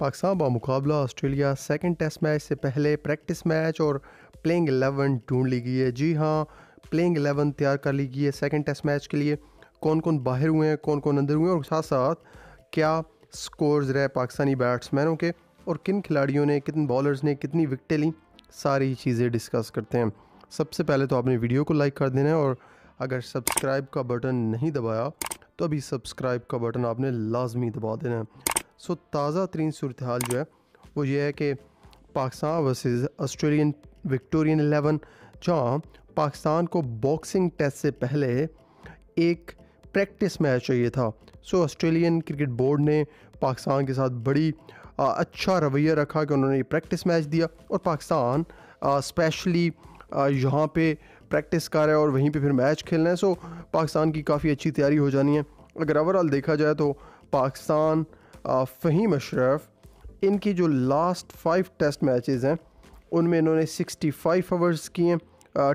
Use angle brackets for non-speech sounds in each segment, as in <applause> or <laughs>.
पाकिस्तान बा मुकाबला Australia second test match से पहले प्रैक्टिस मैच और प्लेइंग एलेवन ढूंढ ली गई है जी हाँ प्लेइंग एलेवन तैयार कर ली गई है सेकेंड टेस्ट मैच के लिए कौन कौन बाहर हुए हैं कौन कौन अंदर हुए हैं और साथ साथ क्या स्कोर्स रहे पाकिस्तानी बैट्समैनों के और किन खिलाड़ियों ने कितने बॉलर्स ने कितनी विकटें ली सारी चीज़ें डिस्कस करते हैं सबसे पहले तो आपने वीडियो को लाइक कर देना है और अगर सब्सक्राइब का बटन नहीं दबाया तो अभी सब्सक्राइब का बटन आपने लाजमी दबा देना है सो ताज़ा तरीन सूरत हाल जो है वो ये है कि Pakistan versus Australian Victorian eleven जहाँ पाकिस्तान को बॉक्सिंग टेस्ट से पहले एक प्रैक्टिस मैच चाहिए था सो ऑस्ट्रेलियन क्रिकेट बोर्ड ने पाकिस्तान के साथ बड़ी आ, अच्छा रवैया रखा कि उन्होंने प्रैक्टिस मैच दिया और पाकिस्तान स्पेशली यहाँ पे प्रैक्टिस कर रहा है और वहीं पे फिर मैच खेलना है सो पाकिस्तान की काफ़ी अच्छी तैयारी हो जानी है अगर ओवरऑल देखा जाए तो पाकिस्तान फ़हीम अशरफ इनकी जो लास्ट फाइव टेस्ट मैचेस हैं उनमें इन्होंने 65 ओवर्स किए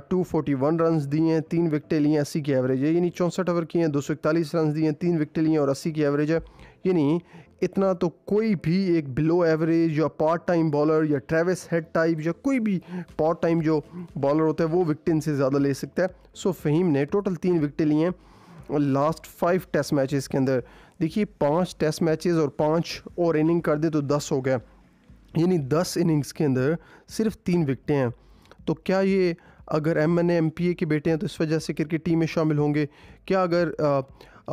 टू फोटी वन रन दिए हैं तीन विकटें लिए हैं अस्सी की एवरेज है यानी चौंसठ ओवर किए हैं दो सौ इकतालीस रन दिए हैं तीन विकटें लिए और अस्सी की एवरेज है यानी इतना तो कोई भी एक बिलो एवरेज या पार्ट टाइम बॉलर या ट्रेविस हेड टाइप या कोई भी पार्ट टाइम जो बॉलर होता है वो विकटें इनसे ज़्यादा ले सकता है सो फहीम ने टोटल तीन विकटें लिए हैं लास्ट फाइव टेस्ट मैचेस के अंदर देखिए पाँच टेस्ट मैचेस और पाँच और इनिंग कर दे तो दस हो गया यानी दस इनिंग्स के अंदर सिर्फ तीन विकटें हैं तो क्या ये अगर M N M P A के बेटे हैं तो इस वजह से क्रिकेट टीम में शामिल होंगे क्या अगर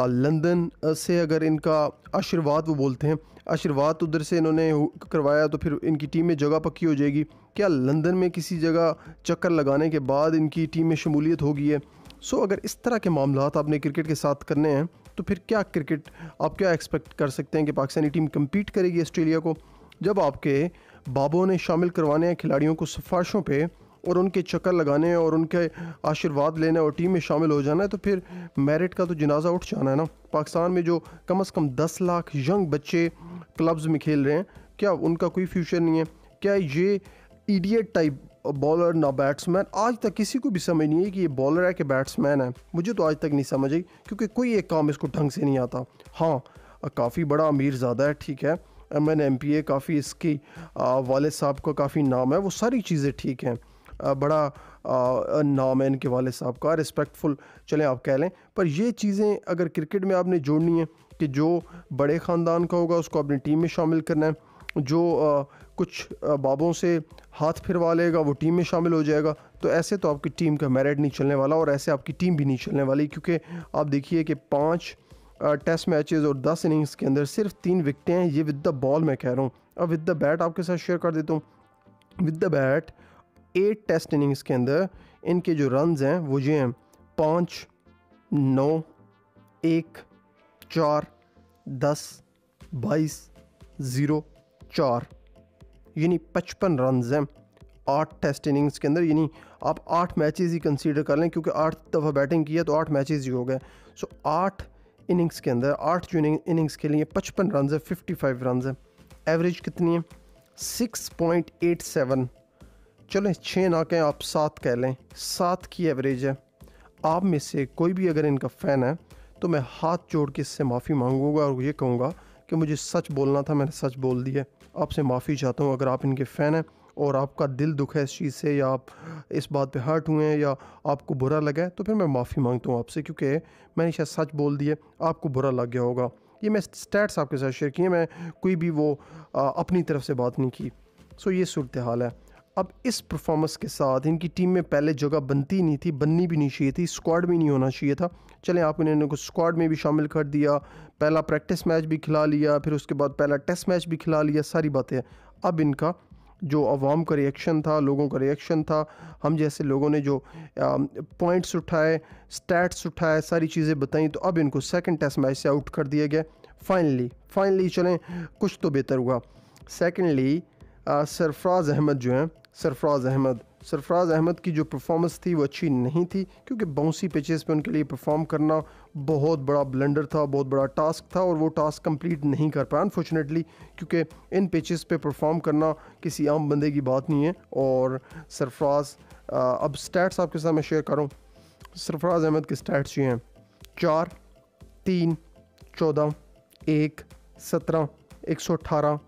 लंदन से अगर इनका आशीर्वाद वो बोलते हैं आशीर्वाद उधर से इन्होंने करवाया तो फिर इनकी टीम में जगह पक्की हो जाएगी क्या लंदन में किसी जगह चक्कर लगाने के बाद इनकी टीम में शमूलियत होगी है सो अगर इस तरह के मामला आपने क्रिकेट के साथ करने हैं तो फिर क्या क्रिकेट आप क्या एक्सपेक्ट कर सकते हैं कि पाकिस्तानी टीम कम्पीट करेगी ऑस्ट्रेलिया को जब आपके बाबों ने शामिल करवाने हैं खिलाड़ियों को सिफारशों पर और उनके चक्कर लगाने और उनके आशीर्वाद लेने और टीम में शामिल हो जाना है तो फिर मेरिट का तो जनाजा उठ जाना है ना पाकिस्तान में जो कम अज़ कम दस लाख यंग बच्चे क्लब्स में खेल रहे हैं क्या उनका कोई फ्यूचर नहीं है क्या ये ईडियट टाइप बॉलर ना बैट्समैन आज तक किसी को भी समझ नहीं है कि ये बॉलर है कि बैट्समैन है मुझे तो आज तक नहीं समझ आई क्योंकि कोई एक काम इसको ढंग से नहीं आता हाँ काफ़ी बड़ा अमीर ज़्यादा है ठीक है M N M P A काफ़ी इसकी वालद साहब का काफ़ी नाम है वो सारी चीज़ें ठीक हैं बड़ा आ, नाम है इनके वाले साहब का रिस्पेक्टफुल चलें आप कह लें पर ये चीज़ें अगर क्रिकेट में आपने जोड़नी है कि जो बड़े ख़ानदान का होगा उसको अपनी टीम में शामिल करना है जो आ, कुछ बाबों से हाथ फिरवा लेगा वो टीम में शामिल हो जाएगा तो ऐसे तो आपकी टीम का मेरिट नहीं चलने वाला और ऐसे आपकी टीम भी नहीं चलने वाली क्योंकि आप देखिए कि पाँच टेस्ट मैचेस और दस इनिंग्स के अंदर सिर्फ तीन विकटें हैं ये विद द बॉल मैं कह रहा हूँ अब विद द बैट आपके साथ शेयर कर देता हूँ with the bat eight test innings के अंदर इनके जो रन हैं वो ये हैं पाँच नौ एक चार दस बाईस ज़ीरो चार यानी पचपन रन हैं आठ टेस्ट इनिंग्स के अंदर यानी आप आठ मैचेस ही कंसीडर कर लें क्योंकि आठ दफ़ा बैटिंग की है तो आठ मैचेस ही हो गए सो आठ इनिंग्स के अंदर आठ जो इनिंग्स के लिए पचपन रन है फिफ्टी फाइव रन है एवरेज कितनी है सिक्स पॉइंट एट सेवन चलें छः ना कहें आप सात कह लें सात की एवरेज है आप में से कोई भी अगर इनका फ़ैन है तो मैं हाथ जोड़ के इससे माफ़ी मांगूंगा और ये कहूँगा कि मुझे सच बोलना था मैंने सच बोल दिया आपसे माफ़ी चाहता हूँ अगर आप इनके फ़ैन हैं और आपका दिल दुख है इस चीज़ से या आप इस बात पे हर्ट हुए हैं या आपको बुरा लगा है तो फिर मैं माफ़ी मांगता हूँ आपसे क्योंकि मैंने शायद सच बोल दिए आपको बुरा लग गया होगा ये मैं स्टैट्स आपके साथ शेयर किए मैं कोई भी वो आ, अपनी तरफ से बात नहीं की सो ये सूरत हाल है अब इस परफॉर्मेंस के साथ इनकी टीम में पहले जगह बनती नहीं थी बननी भी नहीं चाहिए थी स्क्वाड भी नहीं होना चाहिए था चलें आपने इनको स्क्वाड में भी शामिल कर दिया पहला प्रैक्टिस मैच भी खिला लिया फिर उसके बाद पहला टेस्ट मैच भी खिला लिया सारी बातें अब इनका जो अवाम का रिएक्शन था लोगों का रिएक्शन था हम जैसे लोगों ने जो पॉइंट्स उठाए स्टैट्स उठाए सारी चीज़ें बताई तो अब इनको सेकंड टेस्ट मैच से आउट कर दिया गया फाइनली फाइनली चलें कुछ तो बेहतर हुआ सेकंडली सरफराज अहमद जो हैं सरफराज अहमद सरफराज अहमद की जो परफॉर्मेंस थी वो अच्छी नहीं थी क्योंकि बाउंसी पिचेस पे उनके लिए परफॉर्म करना बहुत बड़ा ब्लेंडर था बहुत बड़ा टास्क था और वो टास्क कंप्लीट नहीं कर पाया अनफॉर्चुनेटली क्योंकि इन पिचेस पे परफॉर्म करना किसी आम बंदे की बात नहीं है और सरफराज अब स्टैट्स आपके साथ मैं शेयर करूँ सरफराज अहमद के स्टैट्स ये हैं चार तीन चौदह एक सत्रह एक सौ अठारह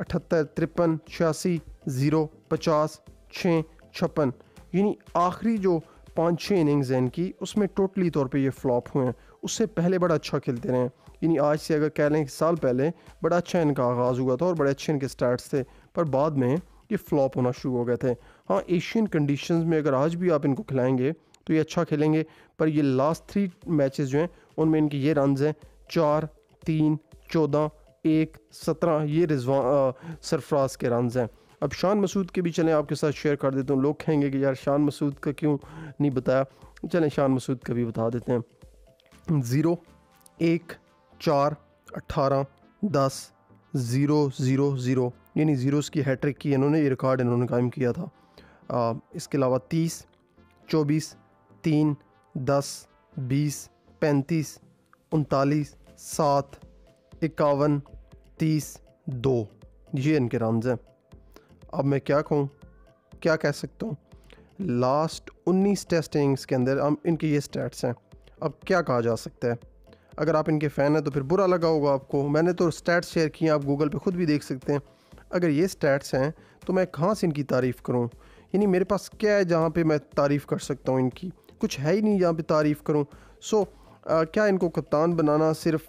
अठहत्तर तिरपन छियासी ज़ीरो पचास छः छप्पन यानी आखिरी जो पाँच छः इनिंग्स हैं इनकी उसमें टोटली तौर पे ये फ्लॉप हुए हैं उससे पहले बड़ा अच्छा खेलते रहे यानी आज से अगर कह लें साल पहले बड़ा अच्छा इनका आगाज़ हुआ था और बड़े अच्छे इनके स्टार्ट थे पर बाद में ये फ्लॉप होना शुरू हो गए थे हाँ एशियन कंडीशन में अगर आज भी आप इनको खिलाएँगे तो ये अच्छा खेलेंगे पर ये लास्ट थ्री मैच जो हैं उनमें इनके ये रन हैं चार तीन चौदह एक सत्रह ये रिजवा सरफराज के रन हैं अब शान मसूद के भी चलें आपके साथ शेयर कर देता हूँ लोग कहेंगे कि यार शान मसूद का क्यों नहीं बताया चलें शान मसूद का भी बता देते हैं ज़ीरो एक चार अट्ठारह दस ज़ीरो ज़ीरो ज़ीरो यानी ज़ीरोस की हैट्रिक की इन्होंने ये रिकॉर्ड इन्होंने कायम किया था आ, इसके अलावा तीस चौबीस तीन दस बीस पैंतीस उनतालीस सात इक्यावन तीस दो ये इनके रनज हैं अब मैं क्या कहूँ क्या कह सकता हूँ लास्ट 19 टेस्टिंग्स के अंदर अब इनके ये स्टैट्स हैं अब क्या कहा जा सकता है अगर आप इनके फ़ैन हैं तो फिर बुरा लगा होगा आपको मैंने तो स्टैट्स शेयर किए आप गूगल पे खुद भी देख सकते हैं अगर ये स्टैट्स हैं तो मैं कहाँ से इनकी तारीफ़ करूँ यानी मेरे पास क्या है जहाँ पर मैं तारीफ़ कर सकता हूँ इनकी कुछ है ही नहीं जहाँ पर तारीफ़ करूँ सो so, आ, क्या इनको कप्तान बनाना सिर्फ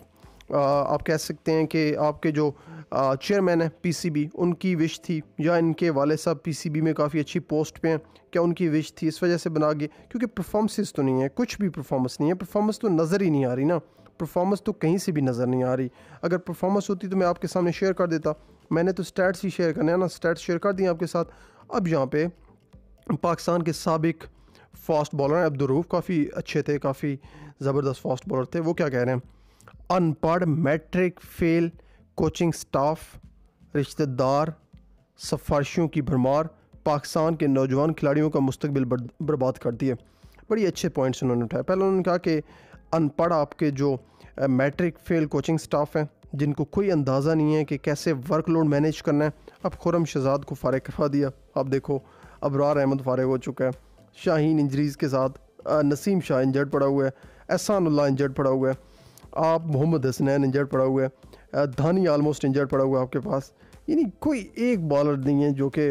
आप कह सकते हैं कि आपके जो चेयरमैन है पीसीबी उनकी विश थी या इनके वाले साहब पीसीबी में काफ़ी अच्छी पोस्ट पे हैं क्या उनकी विश थी इस वजह से बना गए क्योंकि परफॉर्मेंसेस तो नहीं है कुछ भी परफॉर्मेंस नहीं है परफॉर्मेंस तो नज़र ही नहीं आ रही ना परफॉर्मेंस तो कहीं से भी नज़र नहीं आ रही अगर परफॉर्मेंस होती तो मैं आपके सामने शेयर कर देता मैंने तो स्टैट्स ही शेयर करने ना स्टैट्स शेयर कर दिए आपके साथ अब यहाँ पर पाकिस्तान के सबक फास्ट बॉलर हैं अब्दुलरूफ काफ़ी अच्छे थे काफ़ी ज़बरदस्त फास्ट बॉलर थे वो क्या कह रहे हैं अनपढ़ मैट्रिक फेल कोचिंग स्टाफ रिश्तेदार सफारशियों की भरमार पाकिस्तान के नौजवान खिलाड़ियों का मुस्तबिल बर्बाद कर दिए बड़ी अच्छे पॉइंट्स उन्होंने उठाए पहले उन्होंने कहा कि अनपढ़ आपके जो मैट्रिक फेल कोचिंग स्टाफ हैं जिनको कोई अंदाज़ा नहीं है कि कैसे वर्कलोड मैनेज करना है अब खुरम शहजाद को फ़ारग करवा दिया अब देखो अबरार अहमद फ़ारग हो चुका है शाहीन इंजरीज़ के साथ नसीम शाह इंजर्ड पड़ा हुआ है एहसान उल्ला इंजर्ड पड़ा हुआ है आप मोहम्मद हसनैन इंजर्ड पड़ा हुआ है धानी आलमोस्ट इंजर्ड पड़ा हुआ है आपके पास यानी कोई एक बॉलर नहीं है जो कि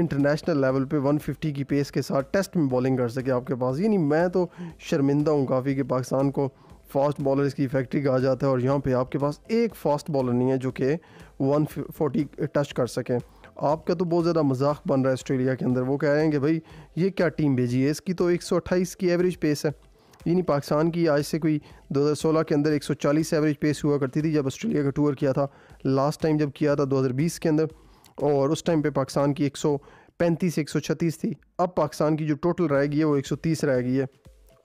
इंटरनेशनल लेवल पे 150 की पेस के साथ टेस्ट में बॉलिंग कर सके आपके पास यानी मैं तो शर्मिंदा हूँ काफ़ी कि पाकिस्तान को फास्ट बॉलर्स की फैक्ट्री कहा जाता है और यहाँ पे आपके पास एक फास्ट बॉलर नहीं है जो कि 140 टच कर सकें आपका तो बहुत ज़्यादा मजाक बन रहा है ऑस्ट्रेलिया के अंदर वो कह रहे हैं कि भाई ये क्या टीम भेजी है इसकी तो 128 की एवरेज पेस है यानी पाकिस्तान की आज से कोई 2016 के अंदर 140 एवरेज पेस हुआ करती थी जब ऑस्ट्रेलिया का टूर किया था लास्ट टाइम जब किया था 2020 के अंदर और उस टाइम पे पाकिस्तान की 135 136 थी अब पाकिस्तान की जो टोटल रह गई है वो 130 रह गई है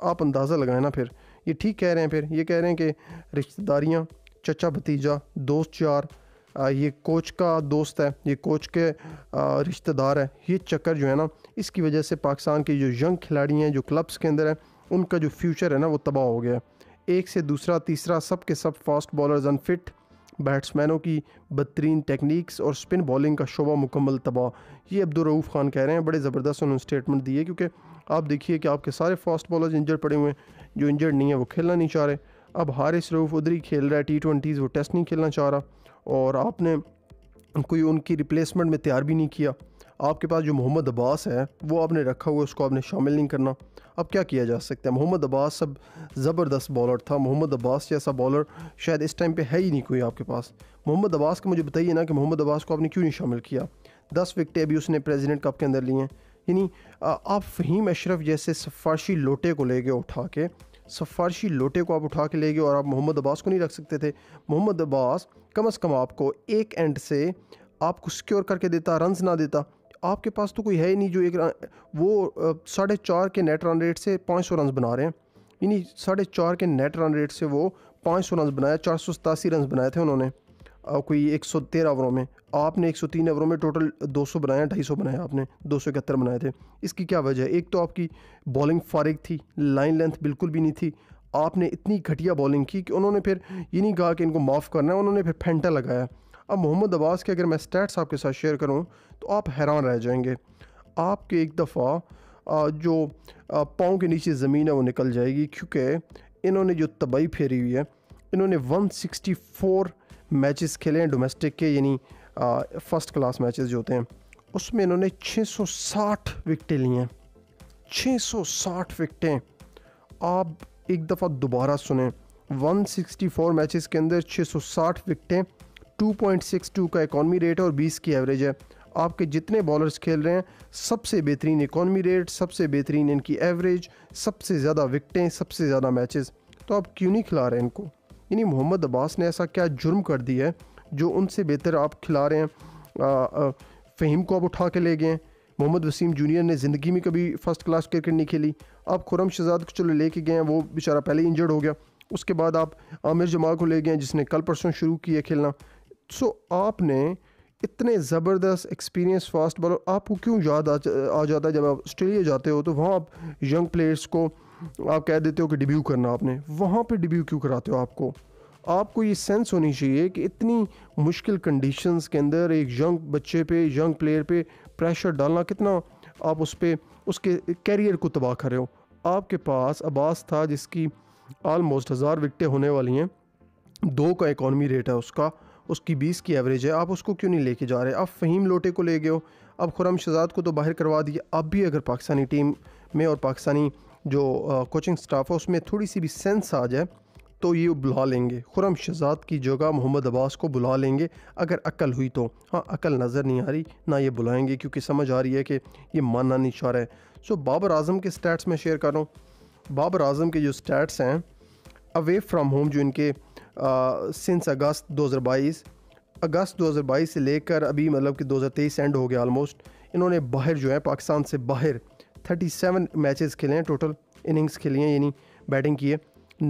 आप अंदाज़ा लगाए ना फिर ये ठीक कह रहे हैं फिर ये कह रहे हैं कि रिश्तेदारियाँ चचा भतीजा दोस्त चार ये कोच का दोस्त है ये कोच के रिश्तेदार है ये चक्कर जो है ना इसकी वजह से पाकिस्तान के जो यंग खिलाड़ी हैं जो क्लब्स के अंदर हैं उनका जो फ्यूचर है ना वो तबाह हो गया एक से दूसरा तीसरा सब के सब फास्ट बॉलर्स अनफिट बैट्समैनों की बदतरीन टेक्निक्स और स्पिन बॉलिंग का शोबा मुकम्मल तबाह ये अब्दुलरऊफ़ ख़ान कह रहे हैं बड़े ज़बरदस्त उन्होंने स्टेटमेंट दिए क्योंकि आप देखिए कि आपके सारे फास्ट बॉलर्स इंजर्ड पड़े हुए हैं जो इंजर्ड नहीं है वो खेलना नहीं चाह रहे अब हारिस रऊफ़ उधर ही खेल रहा है टी ट्वेंटीज़ वो टेस्ट नहीं खेलना चाह रहा और आपने कोई उनकी रिप्लेसमेंट में तैयार भी नहीं किया आपके पास जो मोहम्मद अब्बास है वो आपने रखा हुआ उसको आपने शामिल नहीं करना अब क्या किया जा सकता है मोहम्मद अब्बास सब ज़बरदस्त बॉलर था मोहम्मद अब्बास जैसा बॉलर शायद इस टाइम पे है ही नहीं कोई आपके पास मोहम्मद अब्बास का मुझे बताइए ना कि मोहम्मद अब्बास को आपने क्यों नहीं शामिल किया दस विकटें अभी उसने प्रेजिडेंट कप के अंदर लिए हैं यानी आप फ़हीम अशरफ जैसे सफारशी लोटे को ले गए उठा के सफारशी लोटे को आप उठा के ले गए और आप मोहम्मद अब्बास को नहीं रख सकते थे मोहम्मद अब्बास कम अज़ कम आपको एक एंड से आपको सिक्योर करके देता रन्स ना देता आपके पास तो कोई है ही नहीं जो एक वो साढ़े चार के नेट रन रेट से पाँच सौ रन बना रहे हैं यानी साढ़े चार के नेट रन रेट से वो पाँच सौ रन बनाया चार सौ सतासी रन बनाए थे उन्होंने कोई एक सौ तेरह ओवरों में आपने एक सौ तीन ओवरों में टोटल दो सौ बनाया ढाई सौ बनाया आपने दो सौ इकहत्तर बनाए थे इसकी क्या वजह है एक तो आपकी बॉलिंग फारिग थी लाइन लेंथ बिल्कुल भी नहीं थी आपने इतनी घटिया बॉलिंग की कि उन्होंने फिर ये नहीं कहा कि इनको माफ़ करना है उन्होंने फिर फेंटा लगाया अब मोहम्मद अब्बास के अगर मैं स्टैट्स आपके साथ शेयर करूँ तो आप हैरान रह जाएंगे आपके एक दफ़ा जो पाँव के नीचे ज़मीन है वो निकल जाएगी क्योंकि इन्होंने जो तबाही फेरी हुई है इन्होंने 164 मैचेस खेले हैं डोमेस्टिक के यानी फ़र्स्ट क्लास मैचेस जो होते हैं उसमें इन्होंने 660 विकटें ली हैं 660 विकटें आप एक दफ़ा दोबारा सुने 164 मैचेस के अंदर 660 विकटें 2.62 का इकॉनमी रेट है और 20 की एवरेज है आपके जितने बॉलर्स खेल रहे हैं सबसे बेहतरीन इकॉनमी रेट सबसे बेहतरीन इनकी एवरेज सबसे ज़्यादा विकटें सबसे ज़्यादा मैचेस तो आप क्यों नहीं खिला रहे हैं इनको यानी मोहम्मद अब्बास ने ऐसा क्या जुर्म कर दिया है जो उनसे बेहतर आप खिला रहे हैं फ़हीम को आप उठा के ले गए हैं मोहम्मद वसीम जूनियर ने ज़िंदगी में कभी फर्स्ट क्लास क्रिकेट नहीं खेली आप खुरम शहजाद को चलो लेके गए हैं वो बेचारा पहले इंजर्ड हो गया उसके बाद आप आमिर जमाल को ले गए जिसने कल परसों शुरू किया खेलना सो आपने इतने ज़बरदस्त एक्सपीरियंस फास्ट बॉलर आपको क्यों याद आ, आ जाता है जब आप ऑस्ट्रेलिया जाते हो तो वहाँ आप यंग प्लेयर्स को आप कह देते हो कि डिब्यू करना आपने वहाँ पे डिब्यू क्यों कराते हो आपको आपको ये सेंस होनी चाहिए कि इतनी मुश्किल कंडीशंस के अंदर एक यंग बच्चे पे यंग प्लेयर पे प्रेशर डालना कितना आप उस पर उसके कैरियर को तबाह कर रहे हो आपके पास अब्बास था जिसकी आलमोस्ट हज़ार विकटें होने वाली हैं दो का इकॉनमी रेट है उसका उसकी बीस की एवरेज है आप उसको क्यों नहीं लेके जा रहे आप फ़हीम लोटे को ले गए हो अब खुरम शहजाद को तो बाहर करवा दिए अब भी अगर पाकिस्तानी टीम में और पाकिस्तानी जो कोचिंग स्टाफ है उसमें थोड़ी सी भी सेंस आ जाए तो ये बुला लेंगे खुरम शहजाद की जगह मोहम्मद अब्बास को बुला लेंगे अगर अकल हुई तो हाँ अकल नज़र नहीं आ रही ना ये बुलाएंगे क्योंकि समझ आ रही है कि ये मानना नहीं चाह रहा है सो बाबर आजम के स्टैट्स में शेयर कर रहा हूँ बाबर आजम के जो स्टैट्स हैं अवे फ्राम होम जो इनके सिंस अगस्त 2022 अगस्त 2022 से लेकर अभी मतलब कि 2023 एंड हो गया ऑलमोस्ट इन्होंने बाहर जो है पाकिस्तान से बाहर 37 मैचेस खेले हैं टोटल इनिंग्स खेली हैं यानी बैटिंग की है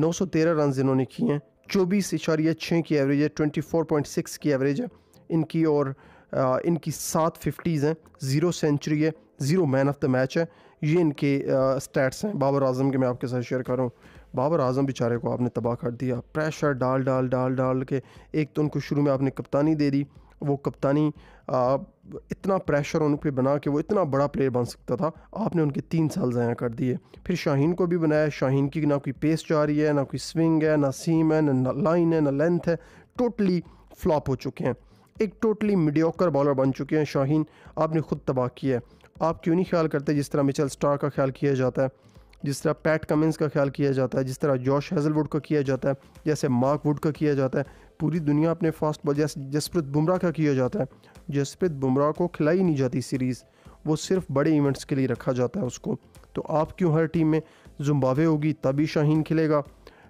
913 रन इन्होंने किए हैं चौबीस इशारिया छः की एवरेज है ट्वेंटी की एवरेज है इनकी और आ, इनकी सात फिफ्टीज़ हैं ज़ीरो सेंचुरी है zero man of the match है ये इनके स्टैट्स हैं बाबर आजम के मैं आपके साथ शेयर कर रहा हूँ बाबर आजम बेचारे को आपने तबाह कर दिया प्रेशर डाल डाल डाल डाल के एक तो उनको शुरू में आपने कप्तानी दे दी वो कप्तानी आ, इतना प्रेशर उन पर बना के वो इतना बड़ा प्लेयर बन सकता था आपने उनके तीन साल ज़ाया कर दिए फिर शाहीन को भी बनाया शाहीन की ना कोई पेस जा रही है ना कोई स्विंग है ना सीम है ना लाइन है ना लेंथ है टोटली फ्लॉप हो चुके हैं एक टोटली मीडियोकर बॉलर बन चुके हैं शाहीन आपने ख़ुद तबाह किया है आप क्यों नहीं ख्याल करते जिस तरह मिचल स्टार का ख्याल किया जाता है जिस तरह पैट कमिंस का ख्याल किया जाता है जिस तरह जॉश हेजलवुड का किया जाता है जैसे मार्क वुड का किया जाता है पूरी दुनिया अपने फास्ट बॉल जैसे जसप्रीत बुमराह का किया जाता है जसप्रीत बुमराह को खिलाई नहीं जाती सीरीज़ वो सिर्फ बड़े इवेंट्स के लिए रखा जाता है उसको तो आप क्यों हर टीम में जुम्बावे होगी तभी शाहीन खिलेगा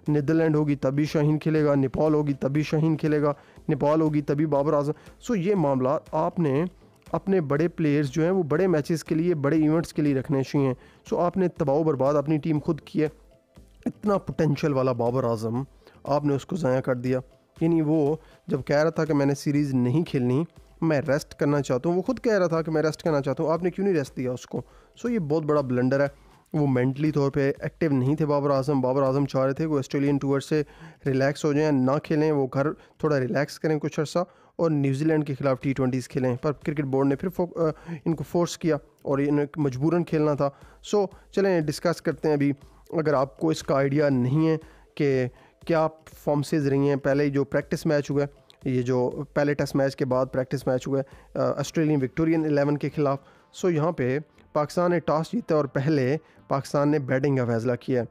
नीदरलैंड होगी तभी शाहीन खिलेगा नेपाल होगी तभी शाहीन खिलेगा नेपाल होगी तभी बाबर आजम सो ये मामला आपने अपने बड़े प्लेयर्स जो हैं वो बड़े मैचेस के लिए बड़े इवेंट्स के लिए रखने चाहिए सो आपने तबाह बर्बाद अपनी टीम खुद की है इतना पोटेंशल वाला बाबर आजम आपने उसको ज़ाया कर दिया यानी वो जब कह रहा था कि मैंने सीरीज़ नहीं खेलनी मैं रेस्ट करना चाहता हूँ वो खुद कह रहा था कि मैं रेस्ट करना चाहता हूँ आपने क्यों नहीं रेस्ट दिया उसको सो ये बहुत बड़ा ब्लंडर है वो मेंटली तौर पे एक्टिव नहीं थे बाबर आजम बाबर आजम चाह रहे थे कि ऑस्ट्रेलियन टूर से रिलैक्स हो जाएं ना खेलें वो घर थोड़ा रिलैक्स करें कुछ अर्सा और न्यूजीलैंड के खिलाफ टी ट्वेंटीज़ खेलें पर क्रिकेट बोर्ड ने फिर फो, आ, इनको फोर्स किया और इन्हें मजबूरन खेलना था सो चलें डिस्कस करते हैं अभी अगर आपको इसका आइडिया नहीं है कि क्या फॉर्मसेज रही हैं पहले जो प्रैक्टिस मैच हुआ ये जो पहले टेस्ट मैच के बाद प्रैक्टिस मैच हुआ ऑस्ट्रेलियन विक्टोरियन एलेवन के ख़िलाफ़ सो यहाँ पे पाकिस्तान ने टॉस जीता और पहले पाकिस्तान ने बैटिंग का फैसला किया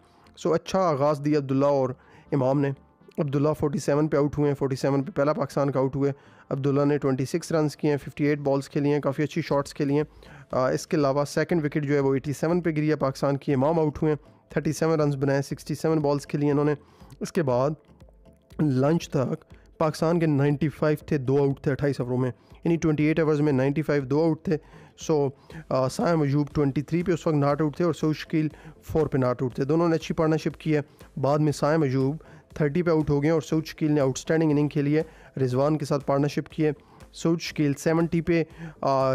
सो अच्छा आगाज़ दिया अब्दुल्ला और इमाम ने अब्दुल्ला 47 पे आउट हुए हैं 47 पे पहला पाकिस्तान का आउट हुए अब्दुल्ला ने 26 रन किए हैं 58 बॉल्स खेली हैं काफ़ी अच्छी शॉट्स खेली हैं इसके अलावा सेकंड विकेट जो है वो 87 पे गिरी है पाकिस्तान की इमाम आउट हुए हैं 37 रन बनाए सेवन बॉल्स खेली हैं इन्होंने इसके बाद लंच तक पाकिस्तान के 95 थे दो आउट थे अट्ठाईस ओवरों में यानी 28 ओवर्स में 95 दो आउट थे सो साया मजूब 23 पे उस वक्त नॉट आउट थे और सोशकील फोर पे नॉट आउट थे दोनों ने अच्छी पार्टनरशिप की है बाद में सायम मजूब थर्टी पे आउट हो गए और सऊद शकील ने आउटस्टैंडिंग इनिंग खेली है रिजवान के साथ पार्टनरशिप किए सऊद शकील सेवेंटी पे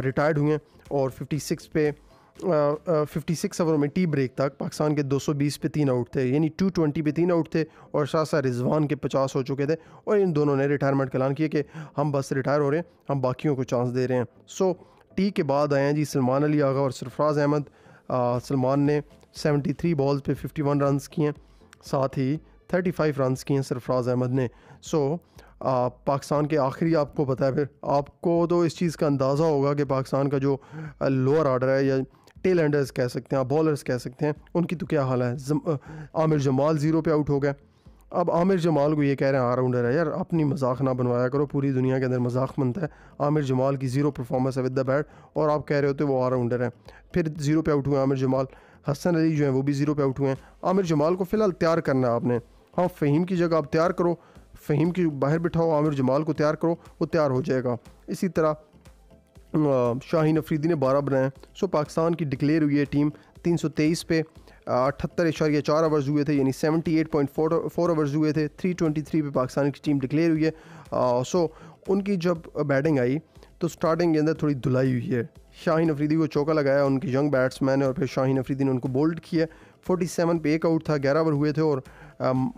रिटायर्ड हुए और फिफ्टी सिक्स पे फिफ्टी सिक्स ओवरों में टी ब्रेक तक पाकिस्तान के दो सौ बीस पे तीन आउट थे यानी टू ट्वेंटी पे तीन आउट थे और साथ साथ रिजवान के पचास हो चुके थे और इन दोनों ने रिटायरमेंट का ऐलान किया कि हम बस रिटायर हो रहे हैं हम बाकियों को चांस दे रहे हैं सो टी के बाद आए हैं जी सलमान अली आगा और सरफराज अहमद सलमान ने थ्री बॉल्स पे फिफ्टी वन रन किए साथ ही थर्टी फाइव रन किए हैं सरफराज अहमद ने सो पाकिस्तान के आखिरी आपको बताया फिर आपको तो इस चीज़ का अंदाज़ा होगा कि पाकिस्तान का जो लोअर आर्डर है या टेल एंडर्स कह सकते हैं बॉलर्स कह सकते हैं उनकी तो क्या हाल है जम, आमिर जमाल ज़ीरो पे आउट हो गए अब आमिर जमाल को ये कह रहे हैं राउंडर है यार अपनी मजाक ना बनवाया करो पूरी दुनिया के अंदर मजाक बनता है आमिर जमाल की ज़ीरो परफॉर्मेंस है विद द बैट और आप कह रहे होते तो वो राउंडर है फिर ज़ीरो पे आउट हुए आमिर जमाल हसन अली जो है वो भी ज़ीरो पे आउट हुए हैं आमिर जमाल को फ़िलहाल तैयार करना है आपने हाँ फ़हीम की जगह आप तैयार करो फ़हीम की बाहर बिठाओ आमिर जमाल को तैयार करो वो तैयार हो जाएगा इसी तरह शाहीन अफरीदी ने बारह बनाए सो पाकिस्तान की डिक्लेयर हुई है टीम तीन सौ तेईस पे अठहत्तर इशारिया चार ओवर्स हुए थे यानी seventy eight point four four overs हुए थे थ्री ट्वेंटी थ्री पे पाकिस्तान की टीम डिक्लेयर हुई है सो उनकी जब बैटिंग आई तो स्टार्टिंग के अंदर थोड़ी धुलाई हुई है शाहीन अफरीदी को चौका लगाया उनके यंग बैट्समैन है और फिर शाहीन अफरीदी ने उनको बोल्ड किया 47 पे एक आउट था 11 ओवर हुए थे और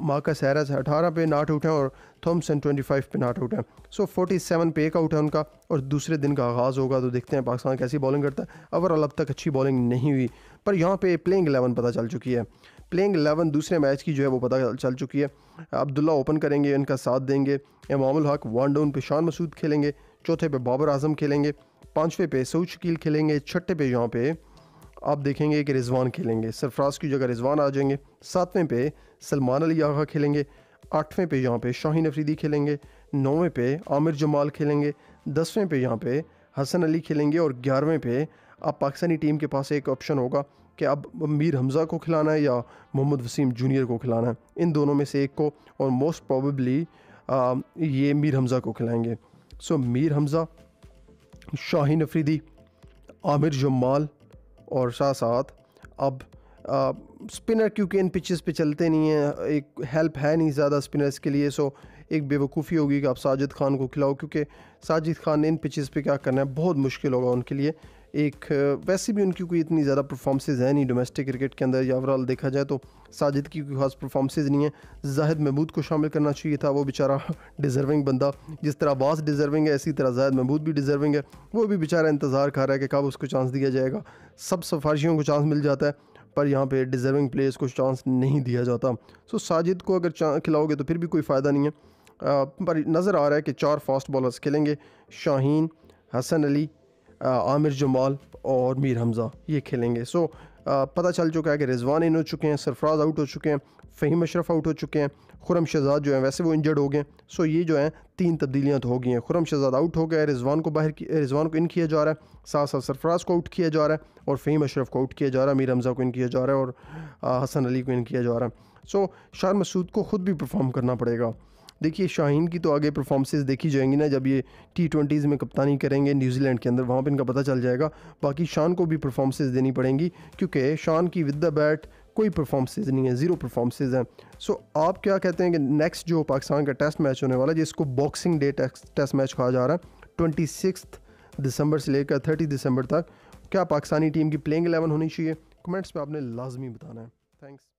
मार्कस सैरस 18 पे नॉट आउट हैं और थॉमसन 25 पे नॉट आउट हैं सो so, 47 पे एक आउट है उनका और दूसरे दिन का आगाज़ होगा तो देखते हैं पाकिस्तान कैसी बॉलिंग करता है ओवरऑल अब तक अच्छी बॉलिंग नहीं हुई पर यहाँ पे प्लेइंग एलेवन पता चल चुकी है प्लेइंग एलेवन दूसरे मैच की जो है वो पता चल चुकी है अब्दुल्ला ओपन करेंगे इनका साथ देंगे इमामुल हक वन डाउन पे शान मसूद खेलेंगे चौथे पे बाबर आजम खेलेंगे पाँचवें पे सऊद शकील खेलेंगे छठे पे यहाँ पे आप देखेंगे कि रिजवान खेलेंगे सरफराज की जगह रिजवान आ जाएंगे सातवें पे सलमान अली आगा खेलेंगे आठवें पे यहाँ पे शाहीन अफरीदी खेलेंगे नौवें पे आमिर जमाल खेलेंगे दसवें पे यहाँ पे हसन अली खेलेंगे और ग्यारहवें पे अब पाकिस्तानी टीम के पास एक ऑप्शन होगा कि अब मीर हमज़ा को खिलाना है या मोहम्मद वसीम जूनियर को खिलाना है इन दोनों में से एक को और मोस्ट प्रॉबली ये मीर हमज़ा को खिलाएंगे सो मीर हमज़ा शाहीन अफरीदी आमिर जमाल और साथ साथ अब आ, स्पिनर क्योंकि इन पिचेस पे चलते नहीं हैं एक हेल्प है नहीं ज़्यादा स्पिनर्स के लिए सो एक बेवकूफ़ी होगी कि आप साजिद खान को खिलाओ क्योंकि साजिद खान ने इन पिचेस पे क्या करना है बहुत मुश्किल होगा उनके लिए एक वैसे भी उनकी कोई इतनी ज़्यादा परफॉर्मेंसेज हैं नहीं डोमेस्टिक क्रिकेट के अंदर या ओवरऑल देखा जाए तो साजिद की कोई खास परफॉर्मेंसेज नहीं है जाहिद महमूद को शामिल करना चाहिए था वो बेचारा डिज़र्विंग <laughs> बंदा जिस तरह अब्बास डिज़र्विंग है इसी तरह जाहिद महमूद भी डिज़र्विंग है वो भी बेचारा इंतज़ार कर रहा है कि कब उसको चांस दिया जाएगा सब सफारशियों को चांस मिल जाता है पर यहाँ पे डिज़र्विंग प्लेयर्स को चांस नहीं दिया जाता सो साजिद को अगर खिलाओगे तो फिर भी कोई फ़ायदा नहीं है पर नज़र आ रहा है कि चार फास्ट बॉलर्स खेलेंगे शाहीन हसन अली आमिर जमाल और मीर हमज़ा ये खेलेंगे सो पता चल चुका है कि रिजवान इन हो चुके हैं सरफराज आउट हो चुके हैं फ़हीम अशरफ आउट हो चुके हैं खुरम शहजाद जो हैं वैसे वो इंजर्ड हो गए सो ये जो है तीन तब्दीलियाँ तो हो गई हैं खुरम शहजाद आउट हो गया रिजवान को बाहर रिजवान को इन किया जा रहा है साथ साथ सरफराज को आउट किया जा रहा है और फ़हीम अशरफ को आउट किया जा रहा है मीर हमज़ा को इन किया जा रहा है और हसन अली को इन किया जा रहा है सो शाह मसूद को ख़ुद भी परफॉर्म करना पड़ेगा देखिए शाहीन की तो आगे परफॉर्मेंसेज देखी जाएंगी ना जब ये टी ट्वेंटीज़ में कप्तानी करेंगे न्यूजीलैंड के अंदर वहाँ पर इनका पता चल जाएगा बाकी शान को भी परफॉर्मेंसेज देनी पड़ेंगी क्योंकि शान की विद द बैट कोई परफॉर्मेंसेज नहीं है ज़ीरो परफॉर्मेंसेज हैं सो आप क्या कहते हैं कि नेक्स्ट जो पाकिस्तान का टेस्ट मैच होने वाला है जिसको बॉक्सिंग डे टेस्ट मैच कहा जा रहा है ट्वेंटी दिसंबर से लेकर थर्टी दिसंबर तक क्या पाकिस्तानी टीम की प्लेइंग एलेवन होनी चाहिए कमेंट्स में आपने लाजमी बताना है थैंक्स